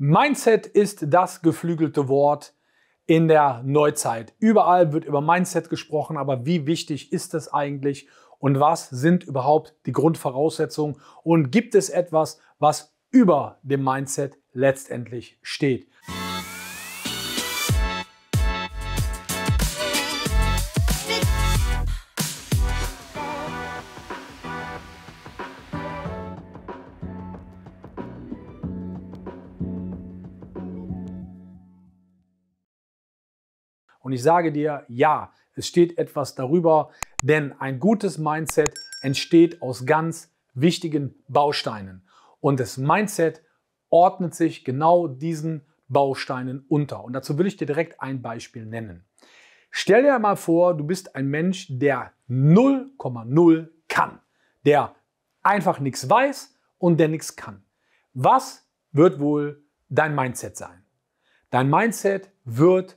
Mindset ist das geflügelte Wort in der Neuzeit. Überall wird über Mindset gesprochen, aber wie wichtig ist das eigentlich und was sind überhaupt die Grundvoraussetzungen und gibt es etwas, was über dem Mindset letztendlich steht? Und ich sage dir, ja, es steht etwas darüber, denn ein gutes Mindset entsteht aus ganz wichtigen Bausteinen. Und das Mindset ordnet sich genau diesen Bausteinen unter. Und dazu will ich dir direkt ein Beispiel nennen. Stell dir mal vor, du bist ein Mensch, der 0,0 kann, der einfach nichts weiß und der nichts kann. Was wird wohl dein Mindset sein? Dein Mindset wird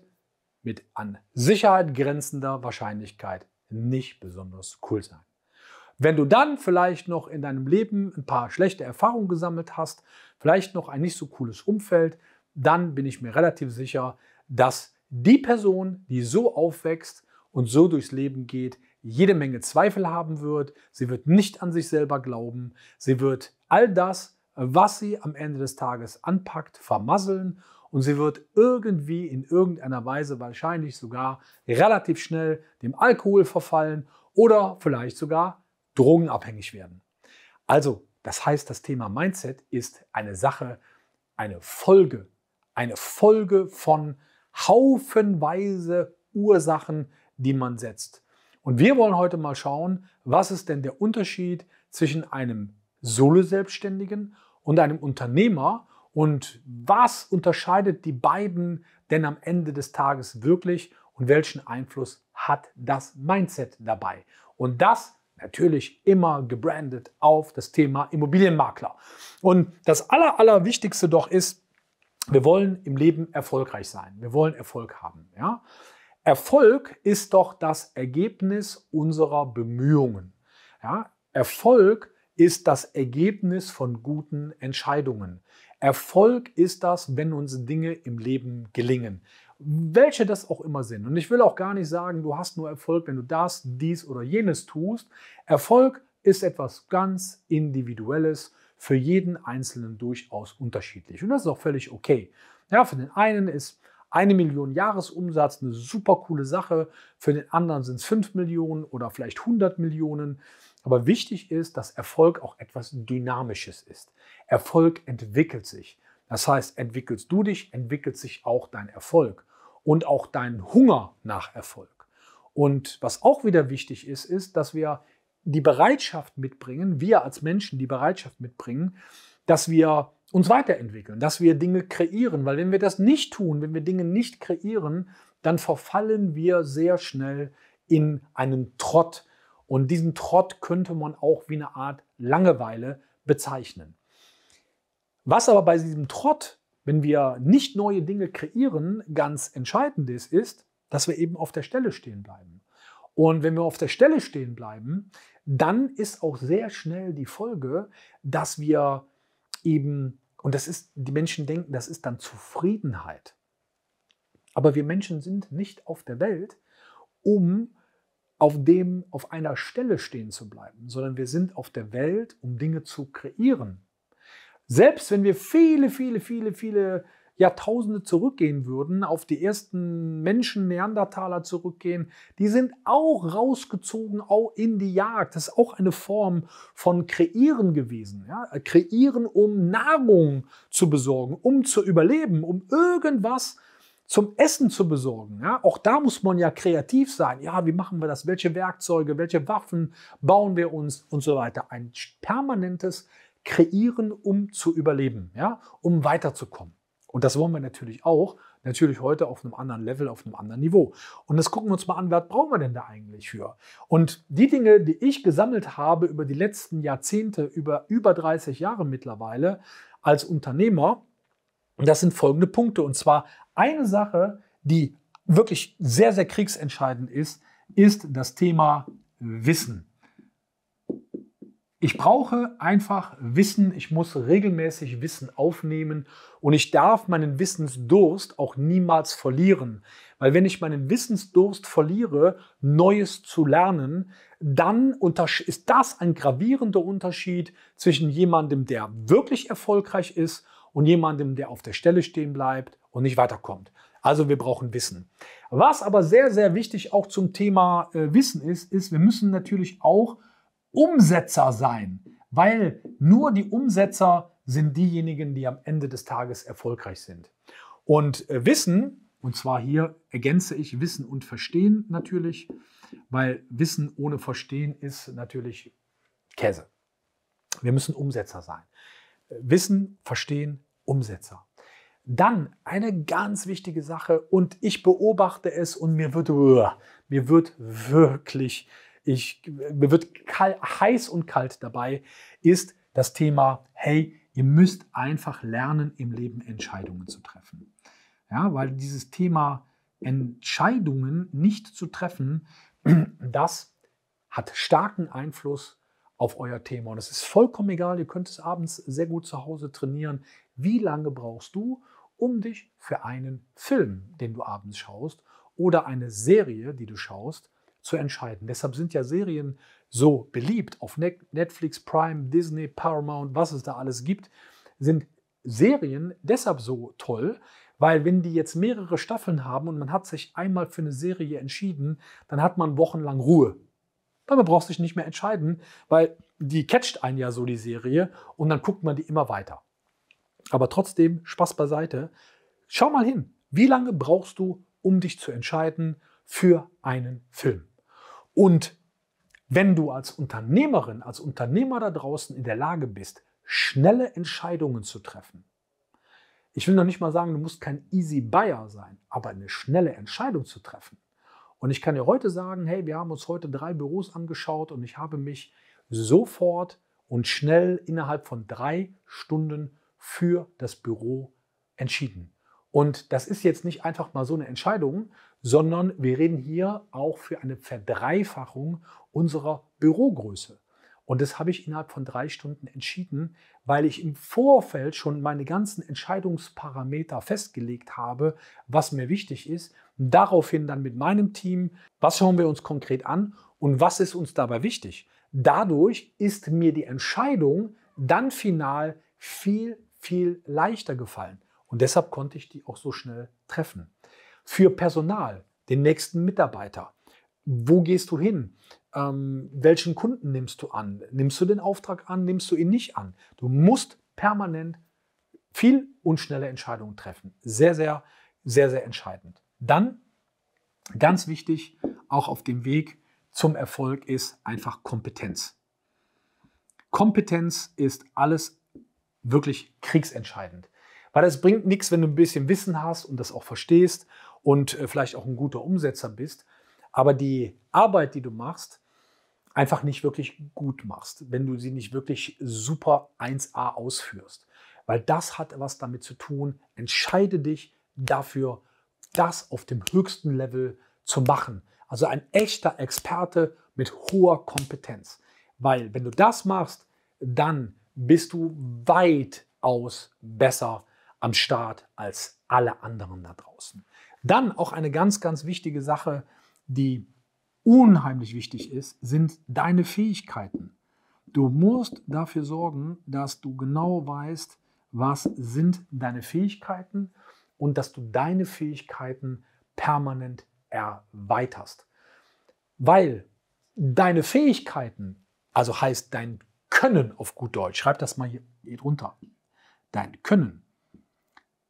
mit an Sicherheit grenzender Wahrscheinlichkeit nicht besonders cool sein. Wenn du dann vielleicht noch in deinem Leben ein paar schlechte Erfahrungen gesammelt hast, vielleicht noch ein nicht so cooles Umfeld, dann bin ich mir relativ sicher, dass die Person, die so aufwächst und so durchs Leben geht, jede Menge Zweifel haben wird. Sie wird nicht an sich selber glauben. Sie wird all das, was sie am Ende des Tages anpackt, vermasseln und sie wird irgendwie in irgendeiner Weise wahrscheinlich sogar relativ schnell dem Alkohol verfallen oder vielleicht sogar drogenabhängig werden. Also, das heißt, das Thema Mindset ist eine Sache, eine Folge, eine Folge von haufenweise Ursachen, die man setzt. Und wir wollen heute mal schauen, was ist denn der Unterschied zwischen einem Solo-Selbstständigen und einem Unternehmer und was unterscheidet die beiden denn am Ende des Tages wirklich und welchen Einfluss hat das Mindset dabei? Und das natürlich immer gebrandet auf das Thema Immobilienmakler. Und das Aller, Allerwichtigste doch ist, wir wollen im Leben erfolgreich sein. Wir wollen Erfolg haben. Ja? Erfolg ist doch das Ergebnis unserer Bemühungen. Ja? Erfolg ist das Ergebnis von guten Entscheidungen. Erfolg ist das, wenn uns Dinge im Leben gelingen. Welche das auch immer sind. Und ich will auch gar nicht sagen, du hast nur Erfolg, wenn du das, dies oder jenes tust. Erfolg ist etwas ganz Individuelles, für jeden Einzelnen durchaus unterschiedlich. Und das ist auch völlig okay. Ja, für den einen ist eine Million Jahresumsatz eine super coole Sache, für den anderen sind es 5 Millionen oder vielleicht 100 Millionen. Aber wichtig ist, dass Erfolg auch etwas Dynamisches ist. Erfolg entwickelt sich. Das heißt, entwickelst du dich, entwickelt sich auch dein Erfolg und auch dein Hunger nach Erfolg. Und was auch wieder wichtig ist, ist, dass wir die Bereitschaft mitbringen, wir als Menschen die Bereitschaft mitbringen, dass wir uns weiterentwickeln, dass wir Dinge kreieren, weil wenn wir das nicht tun, wenn wir Dinge nicht kreieren, dann verfallen wir sehr schnell in einen Trott. Und diesen Trott könnte man auch wie eine Art Langeweile bezeichnen. Was aber bei diesem Trott, wenn wir nicht neue Dinge kreieren, ganz entscheidend ist, ist, dass wir eben auf der Stelle stehen bleiben. Und wenn wir auf der Stelle stehen bleiben, dann ist auch sehr schnell die Folge, dass wir eben, und das ist, die Menschen denken, das ist dann Zufriedenheit. Aber wir Menschen sind nicht auf der Welt, um auf dem, auf einer Stelle stehen zu bleiben, sondern wir sind auf der Welt, um Dinge zu kreieren. Selbst wenn wir viele, viele, viele, viele Jahrtausende zurückgehen würden, auf die ersten Menschen, Neandertaler zurückgehen, die sind auch rausgezogen auch in die Jagd. Das ist auch eine Form von Kreieren gewesen. Ja? Kreieren, um Nahrung zu besorgen, um zu überleben, um irgendwas zum Essen zu besorgen. Ja? Auch da muss man ja kreativ sein. Ja, wie machen wir das? Welche Werkzeuge, welche Waffen bauen wir uns und so weiter. Ein permanentes kreieren, um zu überleben, ja, um weiterzukommen. Und das wollen wir natürlich auch, natürlich heute auf einem anderen Level, auf einem anderen Niveau. Und das gucken wir uns mal an, was brauchen wir denn da eigentlich für? Und die Dinge, die ich gesammelt habe über die letzten Jahrzehnte, über über 30 Jahre mittlerweile als Unternehmer, das sind folgende Punkte. Und zwar eine Sache, die wirklich sehr, sehr kriegsentscheidend ist, ist das Thema Wissen. Ich brauche einfach Wissen, ich muss regelmäßig Wissen aufnehmen und ich darf meinen Wissensdurst auch niemals verlieren. Weil wenn ich meinen Wissensdurst verliere, Neues zu lernen, dann ist das ein gravierender Unterschied zwischen jemandem, der wirklich erfolgreich ist und jemandem, der auf der Stelle stehen bleibt und nicht weiterkommt. Also wir brauchen Wissen. Was aber sehr, sehr wichtig auch zum Thema äh, Wissen ist, ist, wir müssen natürlich auch Umsetzer sein, weil nur die Umsetzer sind diejenigen, die am Ende des Tages erfolgreich sind. Und äh, Wissen, und zwar hier ergänze ich Wissen und Verstehen natürlich, weil Wissen ohne Verstehen ist natürlich Käse. Wir müssen Umsetzer sein. Wissen, Verstehen, Umsetzer. Dann eine ganz wichtige Sache und ich beobachte es und mir wird, mir wird wirklich ich, mir wird kalt, heiß und kalt dabei, ist das Thema, hey, ihr müsst einfach lernen, im Leben Entscheidungen zu treffen. Ja, weil dieses Thema Entscheidungen nicht zu treffen, das hat starken Einfluss auf euer Thema. Und es ist vollkommen egal, ihr könnt es abends sehr gut zu Hause trainieren. Wie lange brauchst du, um dich für einen Film, den du abends schaust, oder eine Serie, die du schaust, zu entscheiden. Deshalb sind ja Serien so beliebt auf Netflix, Prime, Disney, Paramount, was es da alles gibt, sind Serien deshalb so toll, weil wenn die jetzt mehrere Staffeln haben und man hat sich einmal für eine Serie entschieden, dann hat man wochenlang Ruhe. Weil man braucht sich nicht mehr entscheiden, weil die catcht einen ja so die Serie und dann guckt man die immer weiter. Aber trotzdem, Spaß beiseite, schau mal hin, wie lange brauchst du, um dich zu entscheiden für einen Film? Und wenn du als Unternehmerin, als Unternehmer da draußen in der Lage bist, schnelle Entscheidungen zu treffen, ich will noch nicht mal sagen, du musst kein Easy Buyer sein, aber eine schnelle Entscheidung zu treffen. Und ich kann dir heute sagen, hey, wir haben uns heute drei Büros angeschaut und ich habe mich sofort und schnell innerhalb von drei Stunden für das Büro entschieden. Und das ist jetzt nicht einfach mal so eine Entscheidung, sondern wir reden hier auch für eine Verdreifachung unserer Bürogröße. Und das habe ich innerhalb von drei Stunden entschieden, weil ich im Vorfeld schon meine ganzen Entscheidungsparameter festgelegt habe, was mir wichtig ist. daraufhin dann mit meinem Team, was schauen wir uns konkret an und was ist uns dabei wichtig. Dadurch ist mir die Entscheidung dann final viel, viel leichter gefallen. Und deshalb konnte ich die auch so schnell treffen für Personal, den nächsten Mitarbeiter. Wo gehst du hin? Ähm, welchen Kunden nimmst du an? Nimmst du den Auftrag an? Nimmst du ihn nicht an? Du musst permanent viel und schnelle Entscheidungen treffen. Sehr, sehr, sehr, sehr entscheidend. Dann, ganz wichtig, auch auf dem Weg zum Erfolg ist einfach Kompetenz. Kompetenz ist alles wirklich kriegsentscheidend. Weil es bringt nichts, wenn du ein bisschen Wissen hast und das auch verstehst und äh, vielleicht auch ein guter Umsetzer bist, aber die Arbeit, die du machst, einfach nicht wirklich gut machst, wenn du sie nicht wirklich super 1a ausführst. Weil das hat was damit zu tun. Entscheide dich dafür, das auf dem höchsten Level zu machen. Also ein echter Experte mit hoher Kompetenz. Weil wenn du das machst, dann bist du weitaus besser am Start als alle anderen da draußen. Dann auch eine ganz, ganz wichtige Sache, die unheimlich wichtig ist, sind deine Fähigkeiten. Du musst dafür sorgen, dass du genau weißt, was sind deine Fähigkeiten und dass du deine Fähigkeiten permanent erweiterst. Weil deine Fähigkeiten, also heißt dein Können auf gut Deutsch, schreib das mal hier drunter, dein Können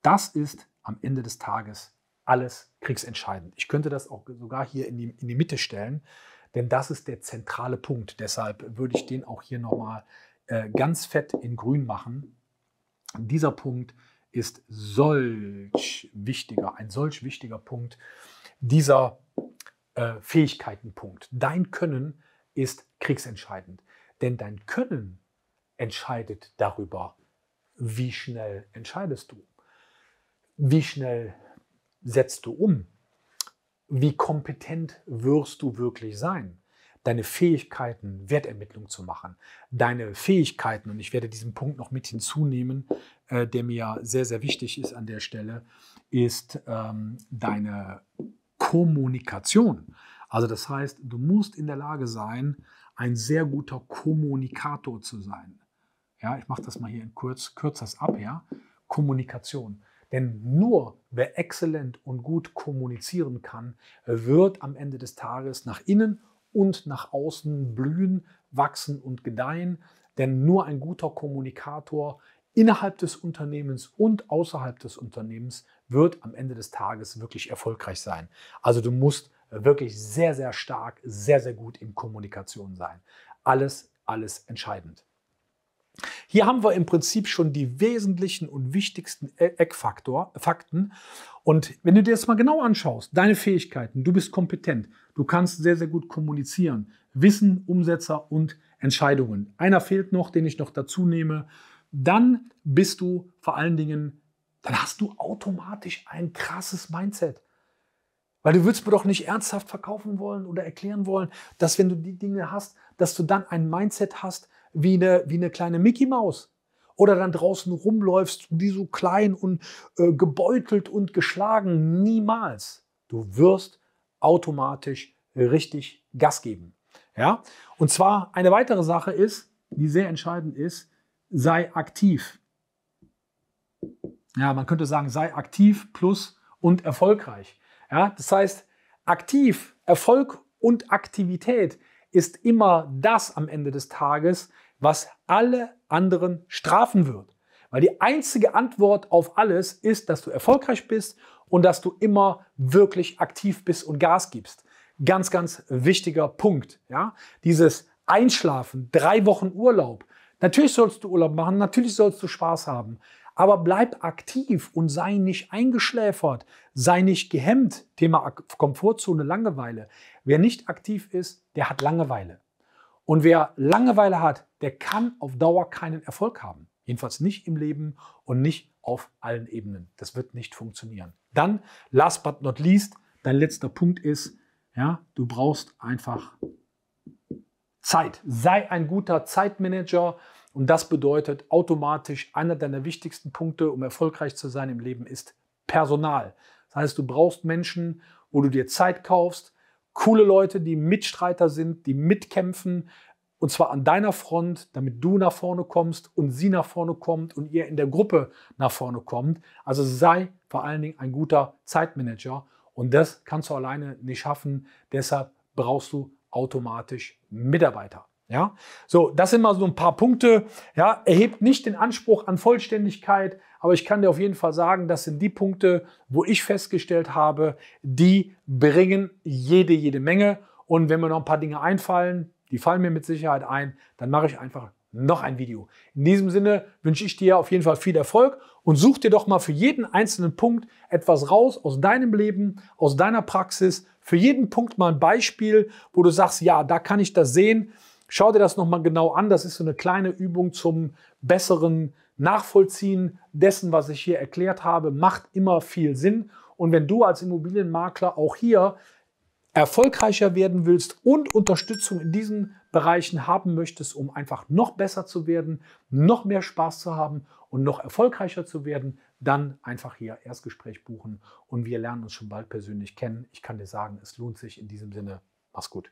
das ist am Ende des Tages alles kriegsentscheidend. Ich könnte das auch sogar hier in die, in die Mitte stellen, denn das ist der zentrale Punkt. Deshalb würde ich den auch hier nochmal äh, ganz fett in grün machen. Dieser Punkt ist solch wichtiger, ein solch wichtiger Punkt, dieser äh, Fähigkeitenpunkt. Dein Können ist kriegsentscheidend, denn dein Können entscheidet darüber, wie schnell entscheidest du. Wie schnell setzt du um? Wie kompetent wirst du wirklich sein? Deine Fähigkeiten, Wertermittlung zu machen, deine Fähigkeiten, und ich werde diesen Punkt noch mit hinzunehmen, äh, der mir sehr, sehr wichtig ist an der Stelle, ist ähm, deine Kommunikation. Also das heißt, du musst in der Lage sein, ein sehr guter Kommunikator zu sein. Ja, ich mache das mal hier in kurz, kürzer ab, ja. Kommunikation. Denn nur wer exzellent und gut kommunizieren kann, wird am Ende des Tages nach innen und nach außen blühen, wachsen und gedeihen. Denn nur ein guter Kommunikator innerhalb des Unternehmens und außerhalb des Unternehmens wird am Ende des Tages wirklich erfolgreich sein. Also du musst wirklich sehr, sehr stark, sehr, sehr gut in Kommunikation sein. Alles, alles entscheidend. Hier haben wir im Prinzip schon die wesentlichen und wichtigsten e- Eckfaktor, Fakten. Und wenn du dir das mal genau anschaust, deine Fähigkeiten, du bist kompetent, du kannst sehr, sehr gut kommunizieren, Wissen, Umsetzer und Entscheidungen. Einer fehlt noch, den ich noch dazu nehme. Dann bist du vor allen Dingen, dann hast du automatisch ein krasses Mindset. Weil du würdest mir doch nicht ernsthaft verkaufen wollen oder erklären wollen, dass wenn du die Dinge hast, dass du dann ein Mindset hast, wie eine, wie eine kleine Mickey Maus. Oder dann draußen rumläufst, wie so klein und äh, gebeutelt und geschlagen. Niemals. Du wirst automatisch richtig Gas geben. Ja? Und zwar eine weitere Sache ist, die sehr entscheidend ist, sei aktiv. Ja, man könnte sagen, sei aktiv plus und erfolgreich. Ja, das heißt, aktiv, Erfolg und Aktivität ist immer das am Ende des Tages, was alle anderen strafen wird. Weil die einzige Antwort auf alles ist, dass du erfolgreich bist und dass du immer wirklich aktiv bist und Gas gibst. Ganz, ganz wichtiger Punkt. Ja? Dieses Einschlafen, drei Wochen Urlaub. Natürlich sollst du Urlaub machen, natürlich sollst du Spaß haben. Aber bleib aktiv und sei nicht eingeschläfert, sei nicht gehemmt. Thema Komfortzone, Langeweile. Wer nicht aktiv ist, der hat Langeweile. Und wer Langeweile hat, der kann auf Dauer keinen Erfolg haben. Jedenfalls nicht im Leben und nicht auf allen Ebenen. Das wird nicht funktionieren. Dann, last but not least, dein letzter Punkt ist, ja, du brauchst einfach Zeit. Sei ein guter Zeitmanager. Und das bedeutet automatisch, einer deiner wichtigsten Punkte, um erfolgreich zu sein im Leben, ist Personal. Das heißt, du brauchst Menschen, wo du dir Zeit kaufst, coole Leute, die Mitstreiter sind, die mitkämpfen. Und zwar an deiner Front, damit du nach vorne kommst und sie nach vorne kommt und ihr in der Gruppe nach vorne kommt. Also sei vor allen Dingen ein guter Zeitmanager. Und das kannst du alleine nicht schaffen. Deshalb brauchst du automatisch Mitarbeiter. Ja, so, das sind mal so ein paar Punkte. Ja, erhebt nicht den Anspruch an Vollständigkeit, aber ich kann dir auf jeden Fall sagen, das sind die Punkte, wo ich festgestellt habe, die bringen jede, jede Menge. Und wenn mir noch ein paar Dinge einfallen, die fallen mir mit Sicherheit ein, dann mache ich einfach noch ein Video. In diesem Sinne wünsche ich dir auf jeden Fall viel Erfolg und such dir doch mal für jeden einzelnen Punkt etwas raus aus deinem Leben, aus deiner Praxis, für jeden Punkt mal ein Beispiel, wo du sagst, ja, da kann ich das sehen Schau dir das nochmal genau an. Das ist so eine kleine Übung zum besseren Nachvollziehen dessen, was ich hier erklärt habe. Macht immer viel Sinn. Und wenn du als Immobilienmakler auch hier erfolgreicher werden willst und Unterstützung in diesen Bereichen haben möchtest, um einfach noch besser zu werden, noch mehr Spaß zu haben und noch erfolgreicher zu werden, dann einfach hier Erstgespräch buchen und wir lernen uns schon bald persönlich kennen. Ich kann dir sagen, es lohnt sich in diesem Sinne. Mach's gut.